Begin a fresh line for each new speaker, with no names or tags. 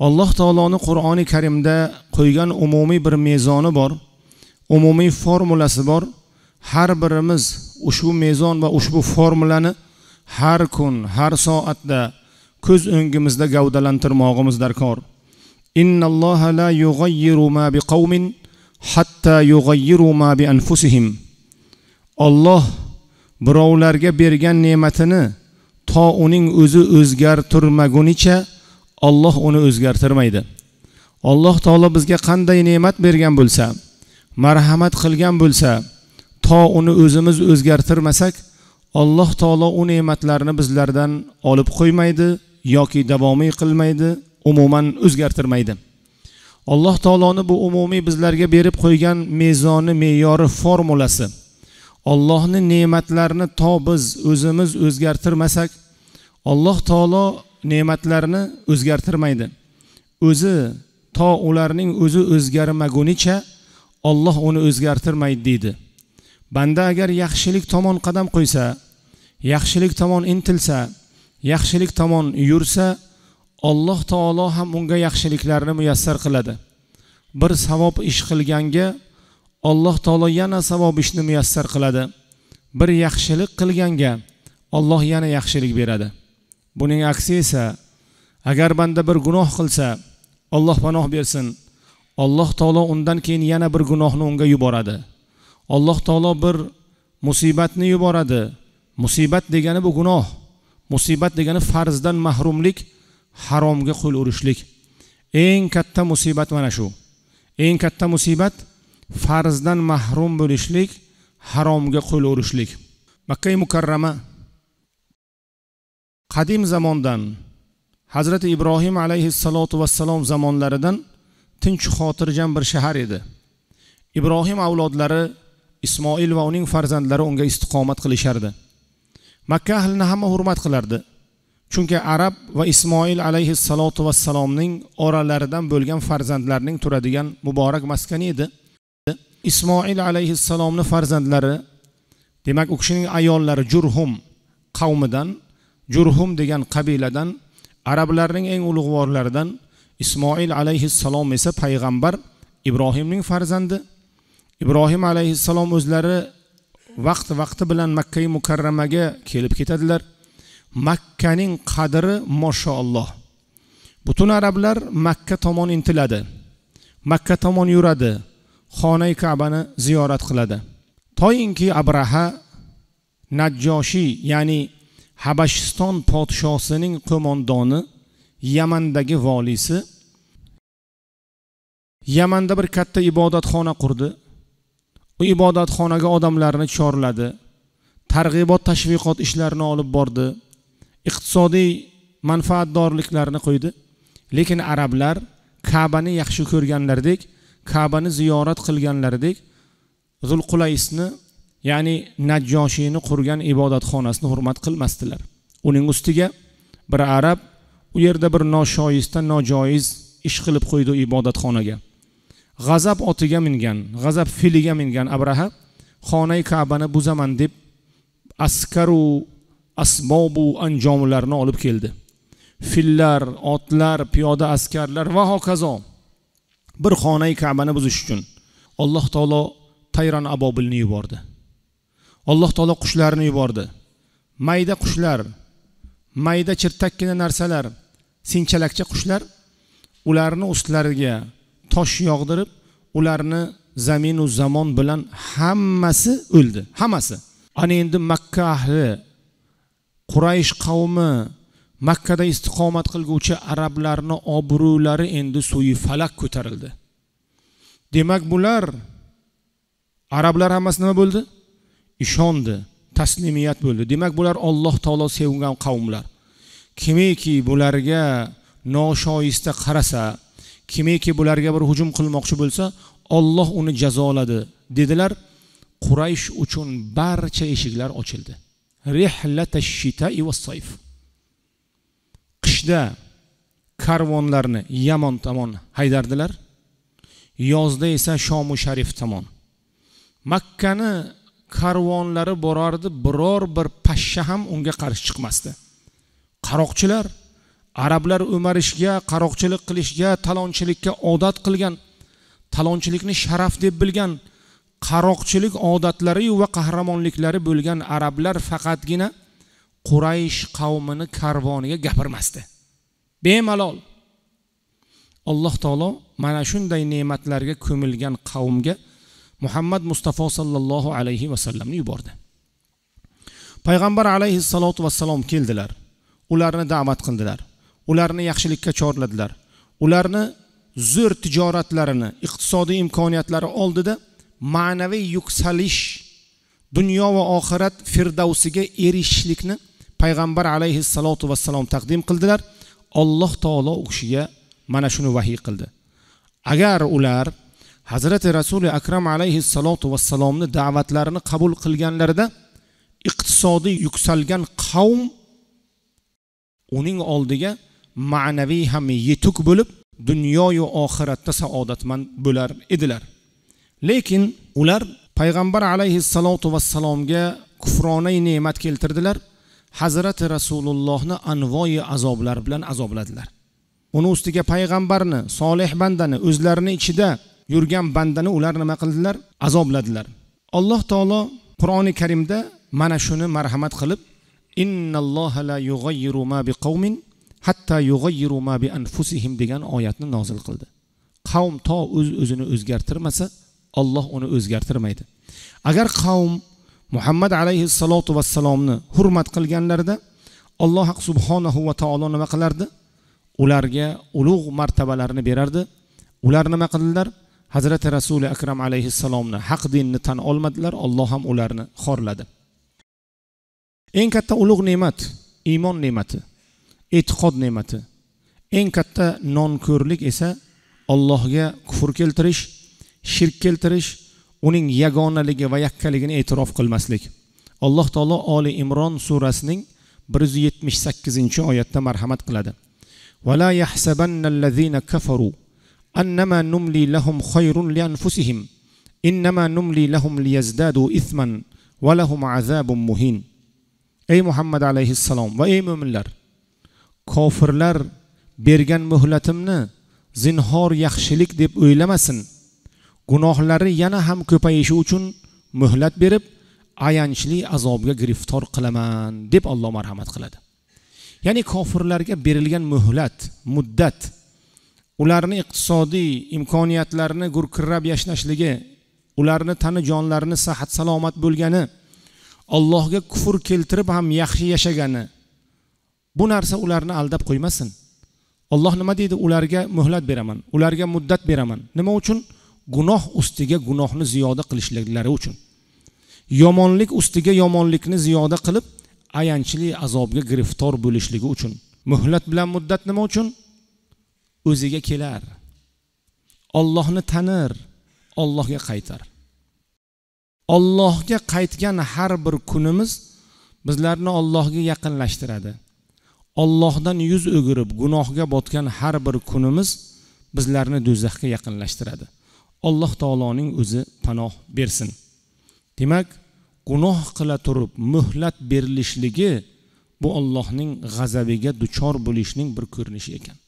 alloh taoloni qur'oni karimda qo'ygan umumiy bir mezoni bor umumiy formulasi bor har birimiz ushbu mezon va ushbu formulani har kun har soatda ko'z o'ngimizda gavdalantirmog'imiz darkor olloh birovlarga bergan ne'matini to uning o'zi o'zgartirmagunicha olloh uni o'zgartirmaydi alloh taolo bizga qanday ne'mat bergan bo'lsa marhamat qilgan bo'lsa to uni o'zimiz o'zgartirmasak alloh taolo u ne'matlarni bizlardan olib qo'ymaydi yoki davomiy qilmaydi umuman o'zgartirmaydi alloh taoloni bu umumiy bizlarga berib qo'ygan mezoni me'yori formulasi ollohni ne'matlarini to biz o'zimiz o'zgartirmasak alloh taolo ne'matlarni o'zgartirmaydi o'zi to ularning o'zi o'zgarmagunicha olloh uni o'zgartirmaydi deydi banda agar yaxshilik tomon qadam qo'ysa yaxshilik tomon intilsa yaxshilik tomon yursa alloh taolo ham unga yaxshiliklarni muyassar qiladi bir savob ish qilganga alloh taolo yana savob ishni muyassar qiladi bir yaxshilik qilganga olloh yana yaxshilik beradi buning aksi esa agar banda bir gunoh qilsa olloh panoh bersin alloh taolo undan keyin yana bir gunohni unga yuboradi alloh taolo bir musibatni yuboradi musibat degani bu gunoh musibat degani farzdan mahrumlik haromga qo'l urishlik eng katta musibat mana shu eng katta musibat farzdan mahrum bo'lishlik haromga qo'l urishlik makkai mukarrama qadim zamondan hazrati ibrohim alayhissalotu vassalom zamonlaridan tinch xotirjam bir shahar edi ibrohim avlodlari ismoil va uning farzandlari unga istiqomat qilishardi makka ahlini hamma hurmat qilardi chunki arab va ismoil alayhissalotu vassalomning oralaridan bo'lgan farzandlarning turadigan muborak maskani edi ismoil alayhissalomni farzandlari demak u kishining ayollari jurhum qavmidan jurhum degan qabiladan arablarning eng ulug'vorlaridan ismoil alayhissalom esa payg'ambar ibrohimning farzandi ibrohim alayhissalom o'zlari vaqti vaqti bilan makkai mukarramaga kelib ketadilar makkaning qadri mashaalloh butun arablar makka tomon intiladi makka tomon yuradi xonai kabani ziyorat qiladi toyinki abraha najjoshiy ya'ni habashiston podshosining qo'mondoni yamandagi voliysi yamanda bir katta ibodatxona qurdi u ibodatxonaga odamlarni chorladi targ'ibot tashviqot ishlarini olib bordi iqtisodiy manfaatdorliklarni qo'ydi lekin arablar kabani yaxshi ko'rganlaridek kabani ziyorat qilganlaridek zulqulaysni ya'ni najjoshiyni qurgan ibodatxonasini hurmat qilmasdilar uning ustiga bir arab u yerda bir noshoyista nojoiz ish qilib qo'ydi ibodatxonaga g'azab otiga mingan g'azab filiga mingan abraha xonai kabani buzaman deb askaru asbobu anjomlarni olib keldi fillar otlar piyoda askarlar va hokazo bir xonai kabani buzish uchun alloh taolo tayron abobilni yubordi alloh taolo qushlarni yubordi mayda qushlar mayda chirtakkina narsalar sinchalakcha qushlar ularni ustlariga tosh yog'dirib ularni zaminu zamon bilan hammasi o'ldi hammasi ana endi makka ahli quraysh qavmi makkada istiqomat qilguvchi arablarni obro'lari endi suyi falak ko'tarildi demak bular arablar hammasi nima bo'ldi ishondi taslimiyat bo'ldi demak bular alloh taolo sevgan qavmlar kimiki bularga noshoyista qarasa kimiki bularga bir hujum qilmoqchi bo'lsa olloh uni jazoladi dedilar quraysh uchun barcha eshiklar ochildi qishda karvonlarni yamon tomon haydardilar yozda esa shomu sharif tomon makkani karvonlari borardi biror bir pashsha ham unga qarshi chiqmasdi qaroqchilar arablar o'marishga qaroqchilik qilishga talonchilikka odat qilgan talonchilikni sharaf deb bilgan qaroqchilik odatlari va qahramonliklari bo'lgan arablar faqatgina quraysh qavmini karvoniga gapirmasdi bemalol alloh taolo mana shunday ne'matlarga ko'milgan qavmga muhammad mustafa sollallohu alayhi vasallamni yubordi payg'ambar alayhissalotu vassalom keldilar ularni da'vat qildilar ularni yaxshilikka chorladilar ularni zo'r tijoratlarini iqtisodiy imkoniyatlari oldida ma'naviy yuksalish dunyo va oxirat firdavsiga erishishlikni payg'ambar alayhissalotu vassalom taqdim qildilar alloh taolo u kishiga mana shuni vahiy qildi agar ular hazrati rasuli akram alayhissalotu vassalomni da'vatlarini qabul qilganlarida iqtisodiy yuksalgan qavm uning oldiga ma'naviy ham yetuk bo'lib dunyoyu oxiratda saodatmand bo'lar edilar lekin ular payg'ambar alayhissalotu vassalomga kufronay ne'mat keltirdilar hazrati rasulullohni anvoyi azoblar bilan azobladilar uni ustiga payg'ambarni solih bandani o'zlarini ichida yurgan bandani ular nima qildilar azobladilar alloh taolo qur'oni karimda mana shuni marhamat qilib innalloha la ma hatta ma bi anfusihim degan oyatni nozil qildi qavm to o'z o'zini o'zgartirmasa olloh uni o'zgartirmaydi agar qavm muhammad alayhissalotu vassalomni hurmat qilganlarida alloh subhanahu va taolo nima qilardi ularga ulug' martabalarni berardi ular nima qildilar hazrati rasuli akram alayhissalomni haq dinni tan olmadilar olloh ham ularni xorladi eng katta ulug' ne'mat iymon ne'mati e'tiqod ne'mati eng katta nonko'rlik esa allohga kufr keltirish shirk keltirish uning yagonaligi va yakkaligini e'tirof qilmaslik alloh taolo oli imron surasining bir yuz yetmish sakkizinchi oyatda marhamat qiladi annama numli lahum khayrun li anfusihim innama numli lahum liyazdadu ithman va lahum azabun muhin ey muhammad alayhissalom va ey mo'minlar kofirlar bergan muhlatimni zinhor yaxshilik deb o'ylamasin gunohlari yana ham ko'payishi uchun muhlat berib ayanchli azobga griftor qilaman deb alloh marhamat qiladi ya'ni kofirlarga berilgan muhlat muddat ularni iqtisodiy imkoniyatlarini gurkirab yashnashligi ularni tani jonlarini sahat salomat bo'lgani allohga kufr keltirib ham yaxshi yashagani bu narsa ularni aldab qo'ymasin alloh nima deydi ularga muhlat beraman ularga muddat beraman nima uchun gunoh ustiga gunohni ziyoda qilishliklari uchun yomonlik ustiga yomonlikni ziyoda qilib ayanchli azobga giriftor bo'lishligi uchun muhlat bilan muddat nima uchun o'ziga kelar ollohni tanir ollohga qaytar ollohga qaytgan har bir kunimiz bizlarni ollohga yaqinlashtiradi ollohdan yuz o'girib gunohga botgan har bir kunimiz bizlarni do'zaxga yaqinlashtiradi alloh taoloning o'zi panoh bersin demak gunoh qila turib muhlat berilishligi bu ollohning g'azabiga duchor bo'lishning bir ko'rinishi ekan